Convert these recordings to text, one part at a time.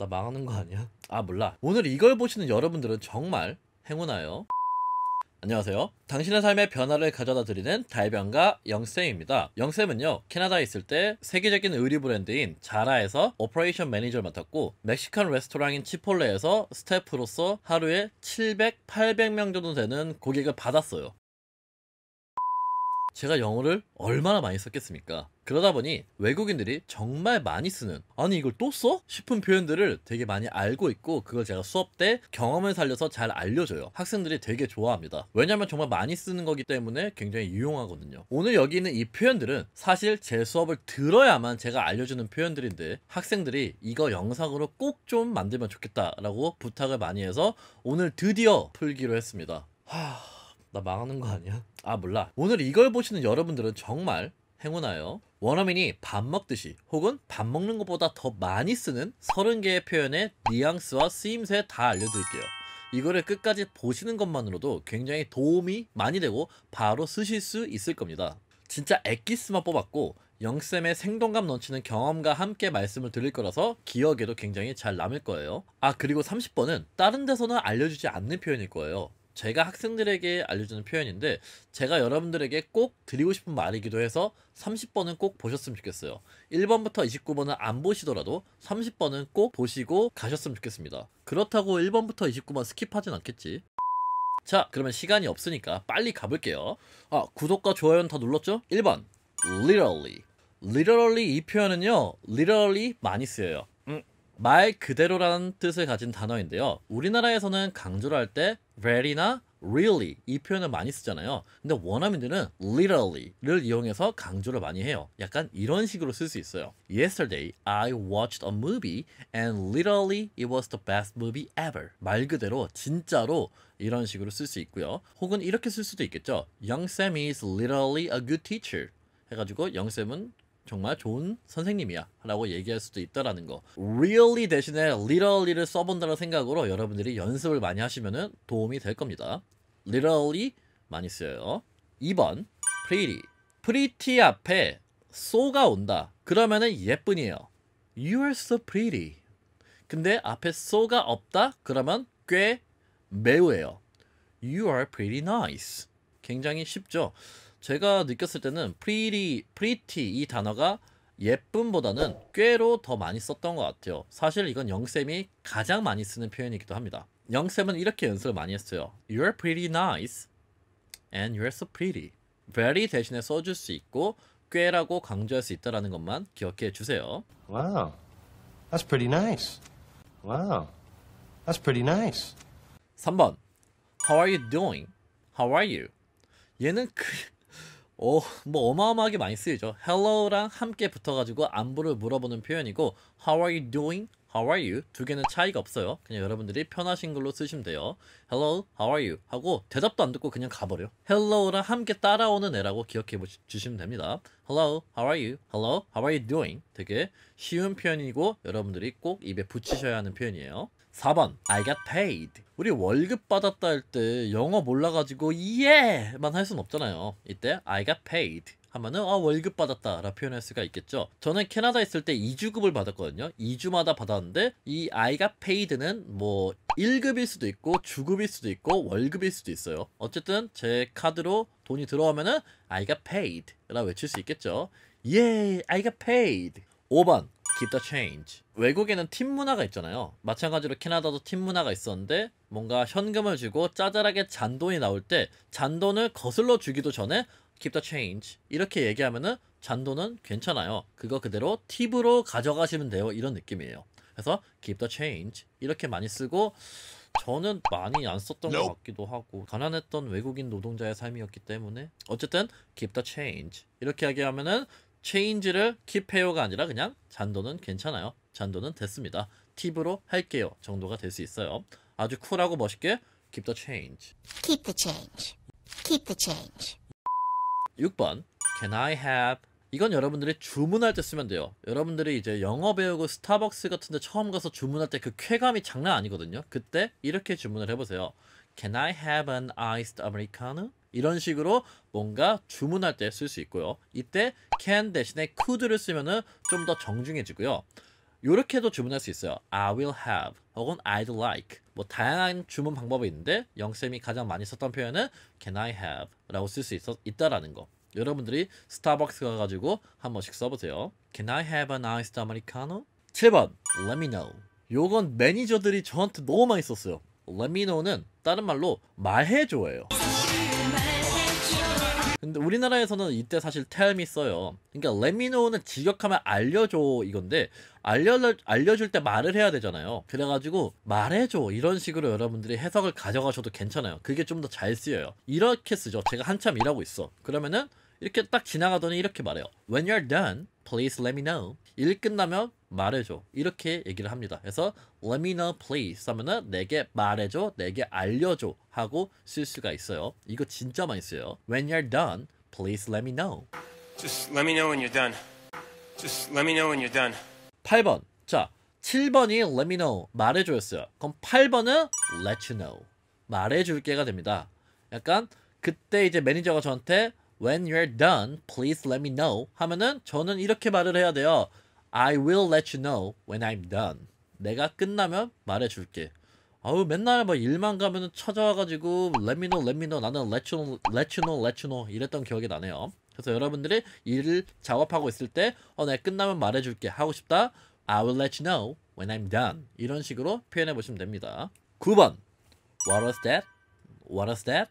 나 망하는 거 아니야? 아 몰라. 오늘 이걸 보시는 여러분들은 정말 행운하여. 안녕하세요. 당신의 삶의 변화를 가져다 드리는 달변가 영쌤입니다. 영쌤은요, 캐나다에 있을 때 세계적인 의류 브랜드인 자라에서 오퍼레이션 매니저를 맡았고, 멕시칸 레스토랑인 치폴레에서 스태프로서 하루에 700, 800명 정도 되는 고객을 받았어요. 제가 영어를 얼마나 많이 썼겠습니까? 그러다 보니 외국인들이 정말 많이 쓰는 아니 이걸 또 써? 싶은 표현들을 되게 많이 알고 있고 그걸 제가 수업 때 경험을 살려서 잘 알려줘요. 학생들이 되게 좋아합니다. 왜냐면 정말 많이 쓰는 거기 때문에 굉장히 유용하거든요. 오늘 여기 있는 이 표현들은 사실 제 수업을 들어야만 제가 알려주는 표현들인데 학생들이 이거 영상으로 꼭 좀 만들면 좋겠다라고 부탁을 많이 해서 오늘 드디어 풀기로 했습니다. 하... 나 망하는 거 아니야? 아 몰라 오늘 이걸 보시는 여러분들은 정말 행운하여 원어민이 밥 먹듯이 혹은 밥 먹는 것보다 더 많이 쓰는 30개의 표현의 뉘앙스와 쓰임새 다 알려드릴게요. 이거를 끝까지 보시는 것만으로도 굉장히 도움이 많이 되고 바로 쓰실 수 있을 겁니다. 진짜 액기스만 뽑았고 영쌤의 생동감 넘치는 경험과 함께 말씀을 드릴 거라서 기억에도 굉장히 잘 남을 거예요. 아 그리고 30번은 다른 데서는 알려주지 않는 표현일 거예요. 제가 학생들에게 알려주는 표현인데 제가 여러분들에게 꼭 드리고 싶은 말이기도 해서 30번은 꼭 보셨으면 좋겠어요. 1번부터 29번은 안 보시더라도 30번은 꼭 보시고 가셨으면 좋겠습니다. 그렇다고 1번부터 29번 스킵하진 않겠지. 자 그러면 시간이 없으니까 빨리 가볼게요. 아 구독과 좋아요는 다 눌렀죠? 1번 literally literally 이 표현은요 literally 많이 쓰여요. 말 그대로라는 뜻을 가진 단어인데요. 우리나라에서는 강조를 할 때 very나 really 이 표현을 많이 쓰잖아요. 근데 원어민들은 literally를 이용해서 강조를 많이 해요. 약간 이런 식으로 쓸 수 있어요. Yesterday I watched a movie and literally it was the best movie ever. 말 그대로 진짜로 이런 식으로 쓸 수 있고요. 혹은 이렇게 쓸 수도 있겠죠. Young Sam is literally a good teacher. 해가지고 영쌤은 정말 좋은 선생님이야 라고 얘기할 수도 있다라는 거 really 대신에 literally를 써본다는 생각으로 여러분들이 연습을 많이 하시면 도움이 될 겁니다 literally 많이 쓰여요 2번 pretty pretty 앞에 so가 온다 그러면은 예쁜이에요 you are so pretty 근데 앞에 so가 없다 그러면 꽤 매우예요 you are pretty nice 굉장히 쉽죠 제가 느꼈을 때는 pretty 이 단어가 예쁨보다는 꽤로 더 많이 썼던 것 같아요. 사실 이건 영쌤이 가장 많이 쓰는 표현이기도 합니다. 영쌤은 이렇게 연습을 많이 했어요. You're pretty nice and you're so pretty. Very 대신에 써줄 수 있고 꽤라고 강조할 수 있다라는 것만 기억해 주세요. Wow, that's pretty nice. Wow, that's pretty nice. 3번 How are you doing? How are you? 얘는 그... 어, 뭐 어마어마하게 많이 쓰이죠. Hello랑 함께 붙어가지고 안부를 물어보는 표현이고 How are you doing? How are you? 두 개는 차이가 없어요. 그냥 여러분들이 편하신 걸로 쓰시면 돼요. Hello, how are you? 하고 대답도 안 듣고 그냥 가버려요. Hello랑 함께 따라오는 애라고 기억해 주시면 됩니다. Hello, how are you? Hello, how are you doing? 되게 쉬운 표현이고 여러분들이 꼭 입에 붙이셔야 하는 표현이에요. 4번 I got paid 우리 월급 받았다 할 때 영어 몰라가지고 예만 할 순 없잖아요 이때 I got paid 하면은 아 월급 받았다 라 표현할 수가 있겠죠 저는 캐나다 있을 때 2주급을 받았거든요 2주마다 받았는데 이 I got paid는 뭐 1급일 수도 있고 주급일 수도 있고 월급일 수도 있어요 어쨌든 제 카드로 돈이 들어오면은 I got paid 라 외칠 수 있겠죠 예 I got paid 5번 keep the change. 외국에는 팀 문화가 있잖아요. 마찬가지로 캐나다도 팀 문화가 있었는데 뭔가 현금을 주고 짜잘하게 잔돈이 나올 때 잔돈을 거슬러 주기도 전에 keep the change 이렇게 얘기하면은 잔돈은 괜찮아요. 그거 그대로 팁으로 가져가시면 돼요. 이런 느낌이에요. 그래서 keep the change 이렇게 많이 쓰고 저는 많이 안 썼던 것 같기도 하고 가난했던 외국인 노동자의 삶이었기 때문에 어쨌든 keep the change 이렇게 하게 하면은 체인지를 킵해요가 아니라 그냥 잔도는 괜찮아요. 잔도는 됐습니다. 팁으로 할게요 정도가 될 수 있어요. 아주 쿨하고 멋있게 keep the change. keep the change. keep the change. 6번 can I have 이건 여러분들이 주문할 때 쓰면 돼요. 여러분들이 이제 영어 배우고 스타벅스 같은 데 처음 가서 주문할 때 그 쾌감이 장난 아니거든요. 그때 이렇게 주문을 해보세요. Can I have an iced americano? 이런 식으로 뭔가 주문할 때 쓸 수 있고요. 이때 can 대신에 could를 쓰면은 좀더 정중해지고요. 이렇게도 주문할 수 있어요. I will have 혹은 I'd like 뭐 다양한 주문 방법이 있는데 영쌤이 가장 많이 썼던 표현은 can I have 라고 쓸 수 있다라는 거. 여러분들이 스타벅스 가가지고 한 번씩 써보세요. Can I have an iced americano? 7번 Let me know 요건 매니저들이 저한테 너무 많이 썼어요. Let me know는 다른 말로 말해줘예요. 근데 우리나라에서는 이때 사실 텔미 써요. 그러니까 레미노는 직역하면 알려줘 이건데 알려 알려줄 때 말을 해야 되잖아요. 그래가지고 말해줘 이런 식으로 여러분들이 해석을 가져가셔도 괜찮아요. 그게 좀 더 잘 쓰여요. 이렇게 쓰죠. 제가 한참 일하고 있어. 그러면은 이렇게 딱 지나가더니 이렇게 말해요. When you're done, please let me know. 일 끝나면 말해줘 이렇게 얘기를 합니다. 그래서 let me know please 하면은 내게 말해줘, 내게 알려줘 하고 쓸 수가 있어요. 이거 진짜 많이 써요. When you're done, please let me know. Just let me know when you're done. Just let me know when you're done. 8번. 자, 7번이 let me know 말해줘였어요. 그럼 8번은 let you know 말해줄게가 됩니다. 약간 그때 이제 매니저가 저한테 when you're done, please let me know 하면은 저는 이렇게 말을 해야 돼요. I will let you know when I'm done. 내가 끝나면 말해줄게. 아우 맨날 뭐 일만 가면은 찾아와가지고 let me know, let me know. 나는 let you know, let you know, let you know 이랬던 기억이 나네요. 그래서 여러분들이 일을 작업하고 있을 때 어, 내가 끝나면 말해줄게 하고 싶다. I will let you know when I'm done. 이런 식으로 표현해 보시면 됩니다. 9번 What was that? What was that?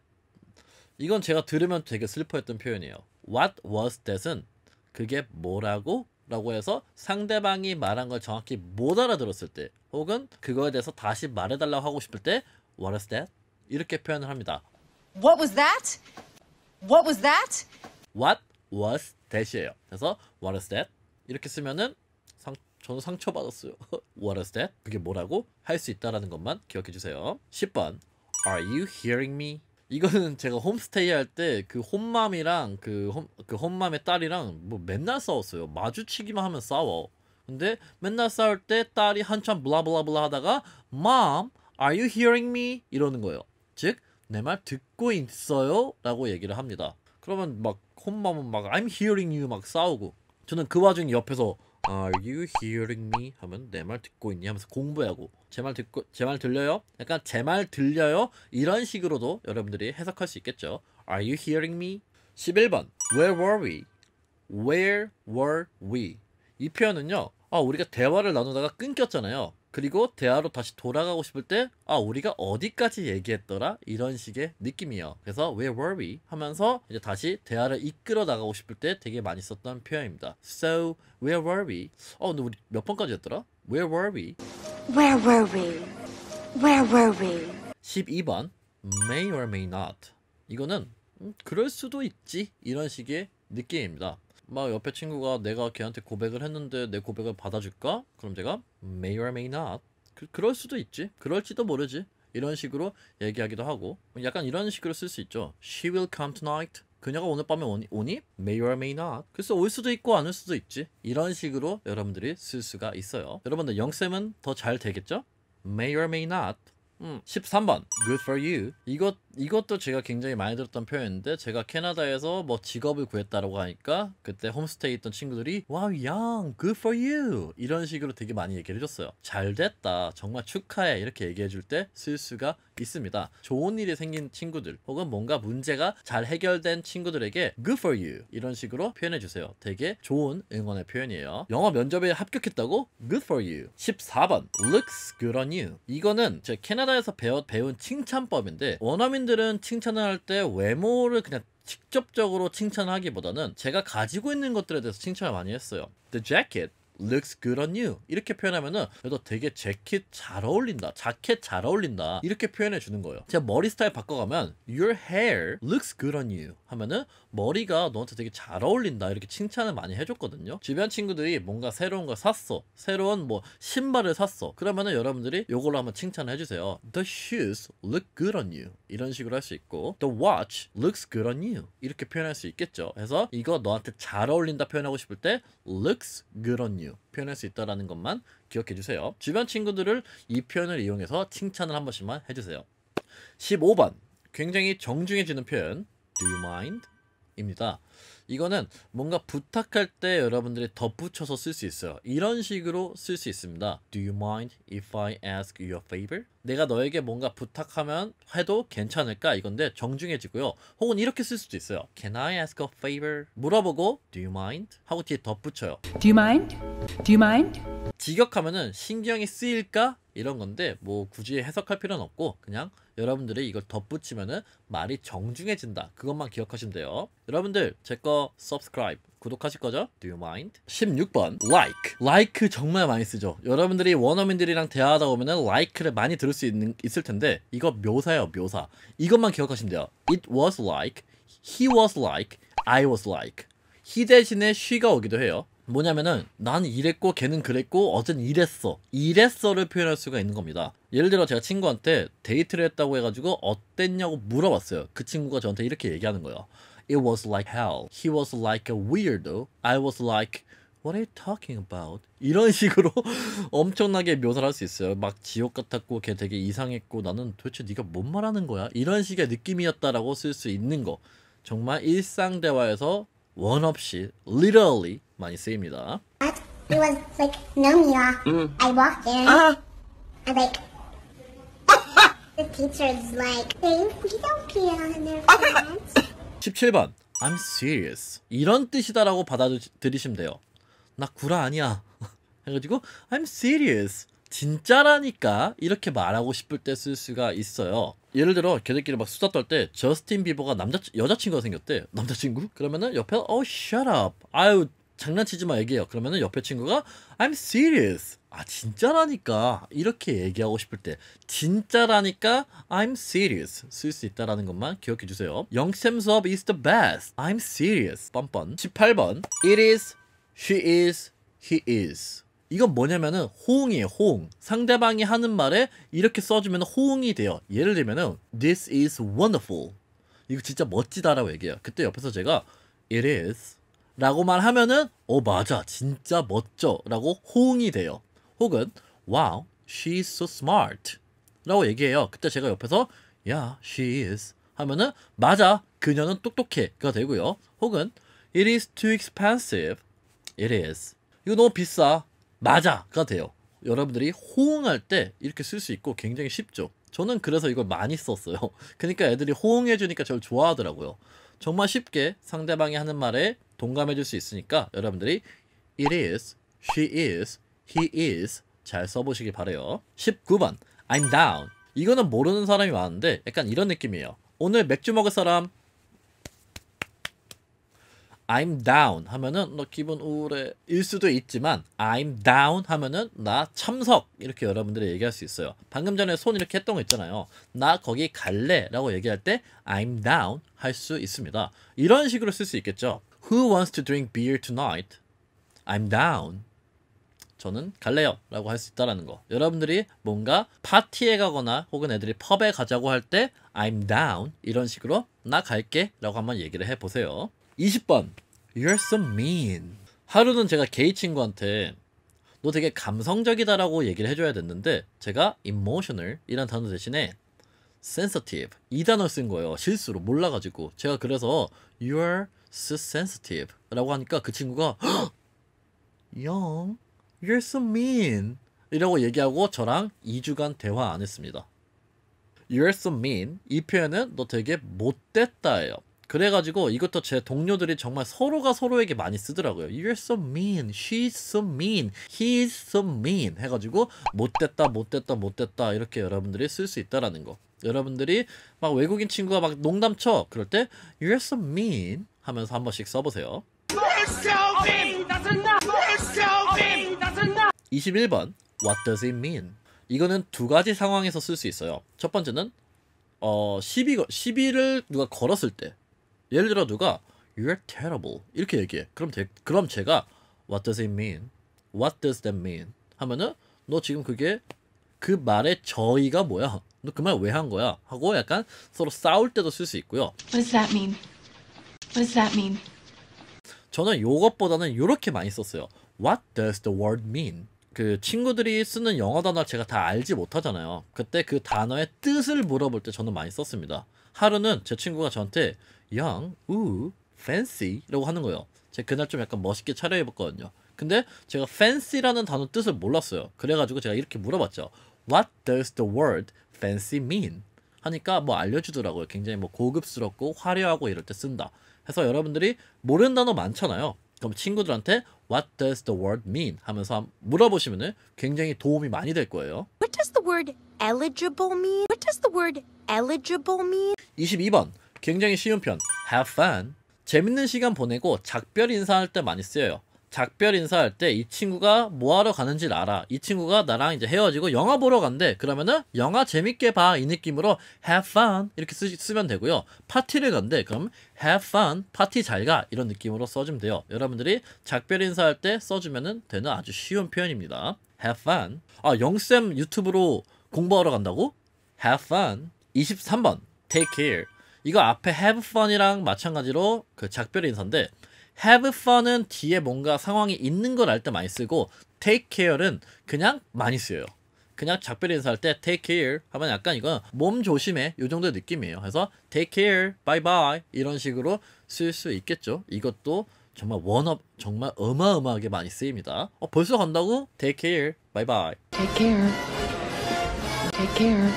이건 제가 들으면 되게 슬퍼했던 표현이에요. What was that은 그게 뭐라고? 라고 해서 상대방이 말한 걸 정확히 못 알아들었을 때 혹은 그거에 대해서 다시 말해달라고 하고 싶을 때 What w a s that? 이렇게 표현을 합니다. What was that? What was that? What was that이에요. 그래서 What is that? 이렇게 쓰면은 상, 저는 상처받았어요. What w a s that? 그게 뭐라고? 할 수 있다라는 것만 기억해 주세요. 10번 Are you hearing me? 이거는 제가 홈스테이 할 때 그 홈맘이랑 그, 홈, 그 홈맘의 딸이랑 뭐 맨날 싸웠어요. 마주치기만 하면 싸워. 근데 맨날 싸울 때 딸이 한참 블라블라블라 하다가 Mom, are you hearing me? 이러는 거예요. 즉, 내 말 듣고 있어요? 라고 얘기를 합니다. 그러면 막 홈맘은 막 I'm hearing you 막 싸우고 저는 그 와중에 옆에서 Are you hearing me? 하면 내 말 듣고 있니? 하면서 공부하고 제 말 듣고 제 말 들려요? 약간 제 말 들려요? 이런 식으로도 여러분들이 해석할 수 있겠죠. Are you hearing me? 11번 Where were we? Where were we? 이 표현은요. 아, 우리가 대화를 나누다가 끊겼잖아요. 그리고 대화로 다시 돌아가고 싶을 때, 아, 우리가 어디까지 얘기했더라? 이런 식의 느낌이에요. 그래서 where were we? 하면서 이제 다시 대화를 이끌어 나가고 싶을 때 되게 많이 썼던 표현입니다. So, where were we? 어, 근데 우리 몇 번까지 했더라? Where were we? Where were we? Where were we? 12번, may or may not. 이거는, 음, 그럴 수도 있지. 이런 식의 느낌입니다. 막 옆에 친구가 내가 걔한테 고백을 했는데 내 고백을 받아줄까? 그럼 제가 may or may not 그, 그럴 수도 있지 그럴지도 모르지 이런 식으로 얘기하기도 하고 약간 이런 식으로 쓸 수 있죠 She will come tonight 그녀가 오늘 밤에 오니, 오니? May or may not 글쎄 올 수도 있고 안 올 수도 있지 이런 식으로 여러분들이 쓸 수가 있어요 여러분들 영쌤은 더 잘 되겠죠? May or may not 음. 13번 Good for you 이것, 이것도 제가 굉장히 많이 들었던 표현인데 제가 캐나다에서 뭐 직업을 구했다라고 하니까 그때 홈스테이 있던 친구들이 Wow young good for you 이런 식으로 되게 많이 얘기를 해줬어요 잘 됐다 정말 축하해 이렇게 얘기해줄 때 쓸 수가 있습니다. 좋은 일이 생긴 친구들 혹은 뭔가 문제가 잘 해결된 친구들에게 good for you 이런 식으로 표현해 주세요. 되게 좋은 응원의 표현이에요. 영어 면접에 합격했다고 good for you. 14번 looks good on you. 이거는 제 캐나다에서 배워, 배운 칭찬법인데 원어민들은 칭찬을 할 때 외모를 그냥 직접적으로 칭찬하기보다는 제가 가지고 있는 것들에 대해서 칭찬을 많이 했어요. The jacket looks good on you 이렇게 표현하면은 그래도 되게 재킷 잘 어울린다 자켓 잘 어울린다 이렇게 표현해 주는 거예요 제가 머리 스타일 바꿔가면 your hair looks good on you 하면은 머리가 너한테 되게 잘 어울린다 이렇게 칭찬을 많이 해줬거든요 주변 친구들이 뭔가 새로운 걸 샀어 새로운 뭐 신발을 샀어 그러면은 여러분들이 요걸로 한번 칭찬을 해주세요 the shoes look good on you 이런 식으로 할 수 있고 the watch looks good on you 이렇게 표현할 수 있겠죠 그래서 이거 너한테 잘 어울린다 표현하고 싶을 때 looks good on you 메뉴 표현할 수 있다라는 것만 기억해 주세요. 주변 친구들을 이 표현을 이용해서 칭찬을 한 번씩만 해주세요. 15번 굉장히 정중해지는 표현 Do you mind? 입니다. 이거는 뭔가 부탁할 때 여러분들이 덧붙여서 쓸 수 있어요. 이런 식으로 쓸 수 있습니다. Do you mind if I ask you a favor? 내가 너에게 뭔가 부탁하면 해도 괜찮을까 이건데 정중해지고요. 혹은 이렇게 쓸 수도 있어요. Can I ask a favor? 물어보고 Do you mind? 하고 뒤에 덧붙여요. Do you mind? Do you mind? 직역하면은 신경이 쓰일까 이런 건데 뭐 굳이 해석할 필요는 없고 그냥 여러분들이 이걸 덧붙이면은 말이 정중해진다 그것만 기억하시면 돼요 여러분들 제 거 subscribe 구독하실 거죠? Do you mind? 16번 like like 정말 많이 쓰죠 여러분들이 원어민들이랑 대화하다 보면은 like를 많이 들을 수 있는, 있을 텐데 이거 묘사예요 묘사 이것만 기억하시면 돼요 it was like he was like I was like he 대신에 she가 오기도 해요 뭐냐면은 난 이랬고 걔는 그랬고 어젠 이랬어 이랬어를 표현할 수가 있는 겁니다 예를 들어 제가 친구한테 데이트를 했다고 해가지고 어땠냐고 물어봤어요 그 친구가 저한테 이렇게 얘기하는 거예요 It was like hell He was like a weirdo I was like What are you talking about? 이런 식으로 엄청나게 묘사를 할 수 있어요. 막 지옥 같았고 걔 되게 이상했고 나는 도대체 네가 뭔 말하는 거야? 이런 식의 느낌이었다라고 쓸 수 있는 거. 정말 일상 대화에서 원 없이 literally 많이 쓰입니다. It was like no Mira. Mm. I walked in. Uh-huh. And like the teacher's like, thank you, Mira, and their parents. 17번 I'm serious. 이런 뜻이다라고 받아들이시면 돼요. 나 구라 아니야. 해가지고 I'm serious. 진짜라니까 이렇게 말하고 싶을 때 쓸 수가 있어요. 예를 들어 걔들끼리 막 수다 떨 때 저스틴 비버가 남자 여자친구가 생겼대. 남자친구? 그러면은 옆에 어 shut up. 아유 장난치지 마 얘기해요. 그러면은 옆에 친구가 I'm serious. 아 진짜라니까 이렇게 얘기하고 싶을 때 진짜라니까 I'm serious 쓸 수 있다라는 것만 기억해 주세요. 영샘 수업 is the best. I'm serious. 뻔뻔. 18번 It is, she is, he is. 이건 뭐냐면은 호응이에요 호응 상대방이 하는 말에 이렇게 써주면 호응이 돼요 예를 들면은 this is wonderful 이거 진짜 멋지다 라고 얘기해요 그때 옆에서 제가 it is 라고만 하면은 어 맞아 진짜 멋져 라고 호응이 돼요 혹은 wow she's so smart 라고 얘기해요 그때 제가 옆에서 yeah she is 하면은 맞아 그녀는 똑똑해 가 되고요 혹은 it is too expensive it is 이거 너무 비싸 맞아가 돼요. 여러분들이 호응할 때 이렇게 쓸 수 있고 굉장히 쉽죠. 저는 그래서 이걸 많이 썼어요. 그러니까 애들이 호응해주니까 저를 좋아하더라고요. 정말 쉽게 상대방이 하는 말에 동감해줄 수 있으니까 여러분들이 it is, she is, he is 잘 써보시길 바래요. 19번 I'm down. 이거는 모르는 사람이 많은데 약간 이런 느낌이에요. 오늘 맥주 먹을 사람 I'm down 하면은 너 기분 우울해일 수도 있지만 I'm down 하면은 나 참석 이렇게 여러분들이 얘기할 수 있어요. 방금 전에 손 이렇게 했던 거 있잖아요. 나 거기 갈래라고 얘기할 때 I'm down 할 수 있습니다. 이런 식으로 쓸 수 있겠죠. Who wants to drink beer tonight? I'm down. 저는 갈래요 라고 할 수 있다라는 거 여러분들이 뭔가 파티에 가거나 혹은 애들이 펍에 가자고 할 때 I'm down 이런 식으로 나 갈게 라고 한번 얘기를 해보세요 20번 You're so mean 하루는 제가 게이 친구한테 너 되게 감성적이다 라고 얘기를 해줘야 됐는데 제가 emotional 이란 단어 대신에 sensitive 이단어쓴 거예요 실수로 몰라가지고 제가 그래서 You're so sensitive 라고 하니까 그 친구가 Young You're so mean 이라고 얘기하고 저랑 2주간 대화 안 했습니다 You're so mean 이 표현은 너 되게 못됐다예요 그래가지고 이것도 제 동료들이 정말 서로가 서로에게 많이 쓰더라고요. You're so mean, she's so mean, he's so mean 해가지고 못됐다, 못됐다, 못됐다 이렇게 여러분들이 쓸 수 있다라는 거. 여러분들이 막 외국인 친구가 막 농담쳐 그럴 때 You're so mean 하면서 한 번씩 써보세요. 21번 What does it mean? 이거는 두 가지 상황에서 쓸 수 있어요. 첫 번째는 어 시비 시비를 누가 걸었을 때 예를 들어 누가 You're terrible 이렇게 얘기해. 그럼 대, 그럼 제가 What does it mean? What does that mean? 하면은 너 지금 그게 그 말의 저의가 뭐야? 너 그 말 왜 한 거야? 하고 약간 서로 싸울 때도 쓸 수 있고요. What does that mean? What does that mean? 저는 이것보다는이렇게 많이 썼어요. What does the word mean? 그 친구들이 쓰는 영어 단어 제가 다 알지 못하잖아요. 그때 그 단어의 뜻을 물어볼 때 저는 많이 썼습니다. 하루는 제 친구가 저한테 양, 우, fancy라고 하는 거예요. 제가 그날 좀 약간 멋있게 차려입었거든요. 근데 제가 fancy라는 단어 뜻을 몰랐어요. 그래가지고 제가 이렇게 물어봤죠. What does the word fancy mean? 하니까 뭐 알려주더라고요. 굉장히 뭐 고급스럽고 화려하고 이럴 때 쓴다. 해서 여러분들이 모르는 단어 많잖아요. 그럼 친구들한테 What does the word mean? 하면서 물어보시면 굉장히 도움이 많이 될 거예요. What does the word eligible mean? What does the word eligible mean? 22번 굉장히 쉬운 편 Have fun 재밌는 시간 보내고 작별 인사할 때 많이 쓰여요 작별 인사할 때 이 친구가 뭐하러 가는지 알아 이 친구가 나랑 이제 헤어지고 영화 보러 간대 그러면은 영화 재밌게 봐 이 느낌으로 have fun 이렇게 쓰, 면 되고요 파티를 간대 그럼 have fun 파티 잘 가 이런 느낌으로 써주면 돼요 여러분들이 작별 인사할 때 써주면 되는 아주 쉬운 표현입니다 have fun 아 영쌤 유튜브로 공부하러 간다고? Have fun. 23번 Take care. 이거 앞에 have fun이랑 마찬가지로 그 작별 인사인데 have fun은 뒤에 뭔가 상황이 있는 걸 알 때 많이 쓰고 take care는 그냥 많이 쓰여요. 그냥 작별 인사할 때 take care 하면 약간 이건 몸 조심해 요 정도의 느낌이에요. 그래서 take care, bye bye 이런 식으로 쓸 수 있겠죠. 이것도 정말 원업 정말 어마어마하게 많이 쓰입니다. 어, 벌써 간다고? take care, bye bye. take care. Take care.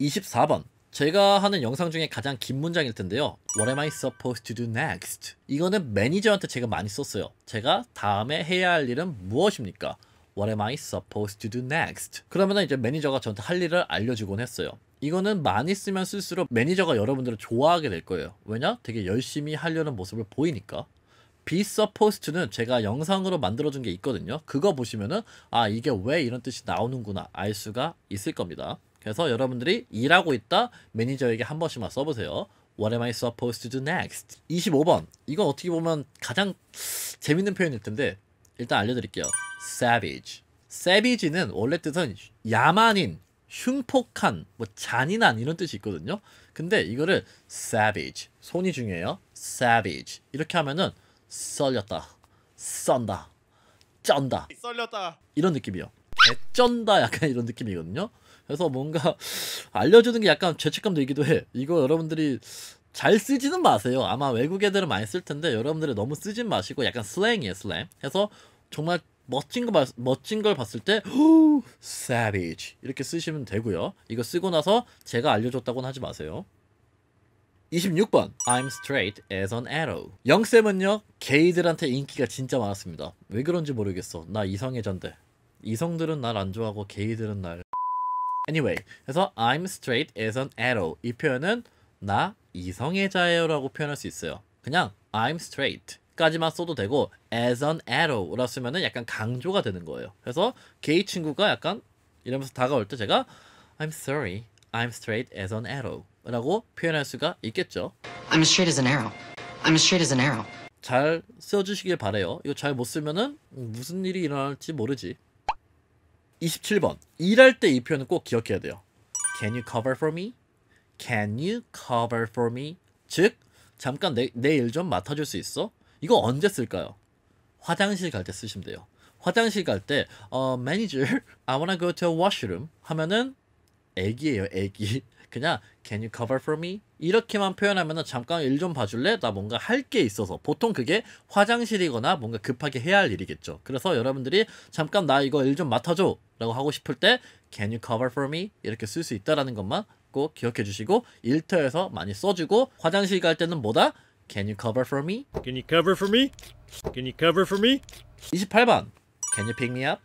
24번 제가 하는 영상 중에 가장 긴 문장일 텐데요. What am I supposed to do next? 이거는 매니저한테 제가 많이 썼어요. 제가 다음에 해야 할 일은 무엇입니까? What am I supposed to do next? 그러면 이제 매니저가 저한테 할 일을 알려주곤 했어요. 이거는 많이 쓰면 쓸수록 매니저가 여러분들을 좋아하게 될 거예요. 왜냐? 되게 열심히 하려는 모습을 보이니까. be supposed는 제가 영상으로 만들어준 게 있거든요. 그거 보시면은 아 이게 왜 이런 뜻이 나오는구나 알 수가 있을 겁니다. 그래서 여러분들이 일하고 있다 매니저에게 한 번씩만 써보세요. What am I supposed to do next? 25번 이건 어떻게 보면 가장 재밌는 표현일 텐데 일단 알려드릴게요. savage. savage는 원래 뜻은 야만인, 흉폭한, 뭐 잔인한 이런 뜻이 있거든요. 근데 이거를 savage, 손이 중요해요. savage 이렇게 하면은 썰렸다 썬다 쩐다 썰렸다 이런 느낌이요 개쩐다 약간 이런 느낌이거든요 그래서 뭔가 알려주는 게 약간 죄책감 도있기도해 이거 여러분들이 잘 쓰지는 마세요 아마 외국 애들은 많이 쓸 텐데 여러분들이 너무 쓰진 마시고 약간 슬랭이에요 슬랭 해서 정말 멋진 거 멋진 걸 봤을 때 savage 이렇게 쓰시면 되고요 이거 쓰고 나서 제가 알려줬다고는 하지 마세요 26번 I'm straight as an arrow 영쌤은요 게이들한테 인기가 진짜 많았습니다 왜 그런지 모르겠어 나 이성애자인데 이성들은 날 안 좋아하고 게이들은 날 Anyway 그래서 I'm straight as an arrow 이 표현은 나 이성애자예요 라고 표현할 수 있어요 그냥 I'm straight 까지만 써도 되고 as an arrow 라 쓰면은 약간 강조가 되는 거예요 그래서 게이 친구가 약간 이러면서 다가올 때 제가 I'm sorry I'm straight as an arrow 라고 표현할 수가 있겠죠. I'm as straight as an arrow. I'm as straight as an arrow. 잘 써주시길 바래요. 이거 잘 못 쓰면은 무슨 일이 일어날지 모르지. 27번. 일할 때 이 표현은 꼭 기억해야 돼요. Can you cover for me? Can you cover for me? 즉, 잠깐 내일좀 맡아줄 수 있어? 이거 언제 쓸까요? 화장실 갈 때 쓰시면 돼요. 화장실 갈 때, 어, manager, I wanna go to a washroom 하면은 애기예요, 애기. 그냥 can you cover for me? 이렇게만 표현하면은 잠깐 일 좀 봐줄래? 나 뭔가 할 게 있어서 보통 그게 화장실이거나 뭔가 급하게 해야 할 일이겠죠. 그래서 여러분들이 잠깐 나 이거 일 좀 맡아줘 라고 하고 싶을 때 can you cover for me? 이렇게 쓸 수 있다라는 것만 꼭 기억해 주시고 일터에서 많이 써주고 화장실 갈 때는 뭐다? Can you cover for me? Can you cover for me? Can you cover for me? 28번 Can you pick me up?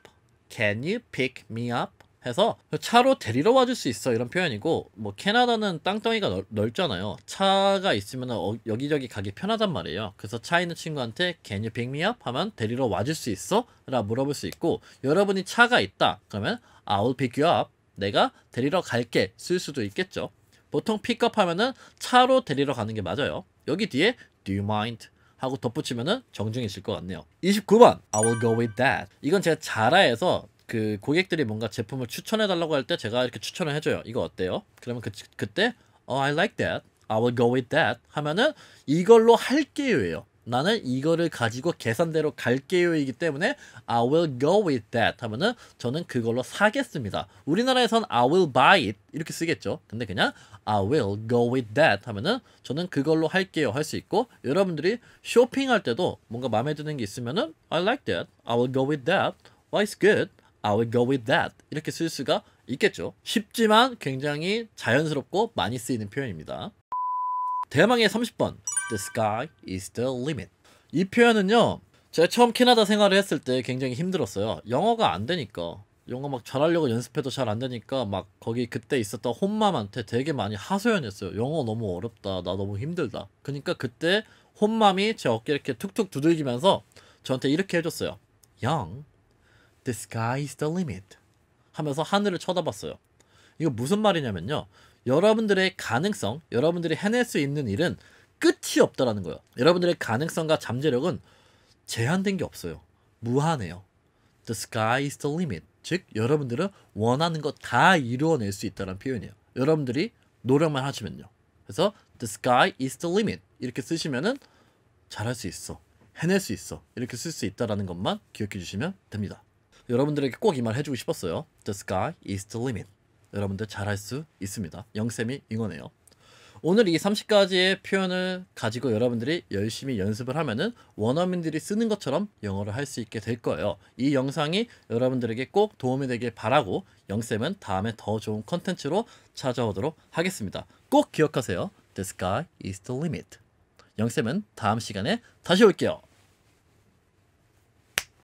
Can you pick me up? 해서 차로 데리러 와줄 수 있어 이런 표현이고 뭐 캐나다는 땅덩이가 넓, 잖아요 차가 있으면 어, 여기저기 가기 편하단 말이에요 그래서 차 있는 친구한테 Can you pick me up? 하면 데리러 와줄 수 있어? 라 물어볼 수 있고 여러분이 차가 있다 그러면 I'll pick you up 내가 데리러 갈게 쓸 수도 있겠죠 보통 픽업 하면은 차로 데리러 가는 게 맞아요 여기 뒤에 Do you mind? 하고 덧붙이면은 정중해질 것 같네요 29번 I will go with that 이건 제가 자라에서 그 고객들이 뭔가 제품을 추천해 달라고 할 때 제가 이렇게 추천을 해줘요. 이거 어때요? 그러면 그 그때 oh, I like that, I will go with that 하면은 이걸로 할게요예요. 나는 이거를 가지고 계산대로 갈게요이기 때문에 I will go with that 하면은 저는 그걸로 사겠습니다. 우리나라에선 I will buy it 이렇게 쓰겠죠. 근데 그냥 I will go with that 하면은 저는 그걸로 할게요 할 수 있고 여러분들이 쇼핑할 때도 뭔가 마음에 드는 게 있으면은 I like that, I will go with that, why well, it's good I will go with that 이렇게 쓸 수가 있겠죠. 쉽지만 굉장히 자연스럽고 많이 쓰이는 표현입니다. 대망의 30번 The sky is the limit 이 표현은요 제가 처음 캐나다 생활을 했을 때 굉장히 힘들었어요. 영어가 안 되니까 영어 막 잘하려고 연습해도 잘 안 되니까 막 거기 그때 있었던 혼맘한테 되게 많이 하소연했어요. 영어 너무 어렵다. 나 너무 힘들다. 그러니까 그때 혼맘이 제 어깨 이렇게 툭툭 두들기면서 저한테 이렇게 해줬어요. Young, The sky's the limit 하면서 하늘을 쳐다봤어요. 이거 무슨 말이냐면요. 여러분들의 가능성, 여러분들이 해낼 수 있는 일은 끝이 없다라는 거예요. 여러분들의 가능성과 잠재력은 제한된 게 없어요. 무한해요. The sky's the limit. 즉 여러분들은 원하는 거 다 이루어낼 수 있다는 표현이에요. 여러분들이 노력만 하시면요. 그래서 the sky is the limit 이렇게 쓰시면은 잘할 수 있어, 해낼 수 있어 이렇게 쓸 수 있다라는 것만 기억해 주시면 됩니다. 여러분들에게 꼭 이 말 해주고 싶었어요. The sky is the limit. 여러분들 잘 할 수 있습니다. 영쌤이 응원해요. 오늘 이 30가지의 표현을 가지고 여러분들이 열심히 연습을 하면은 원어민들이 쓰는 것처럼 영어를 할 수 있게 될 거예요. 이 영상이 여러분들에게 꼭 도움이 되길 바라고 영쌤은 다음에 더 좋은 컨텐츠로 찾아오도록 하겠습니다. 꼭 기억하세요. The sky is the limit. 영쌤은 다음 시간에 다시 올게요.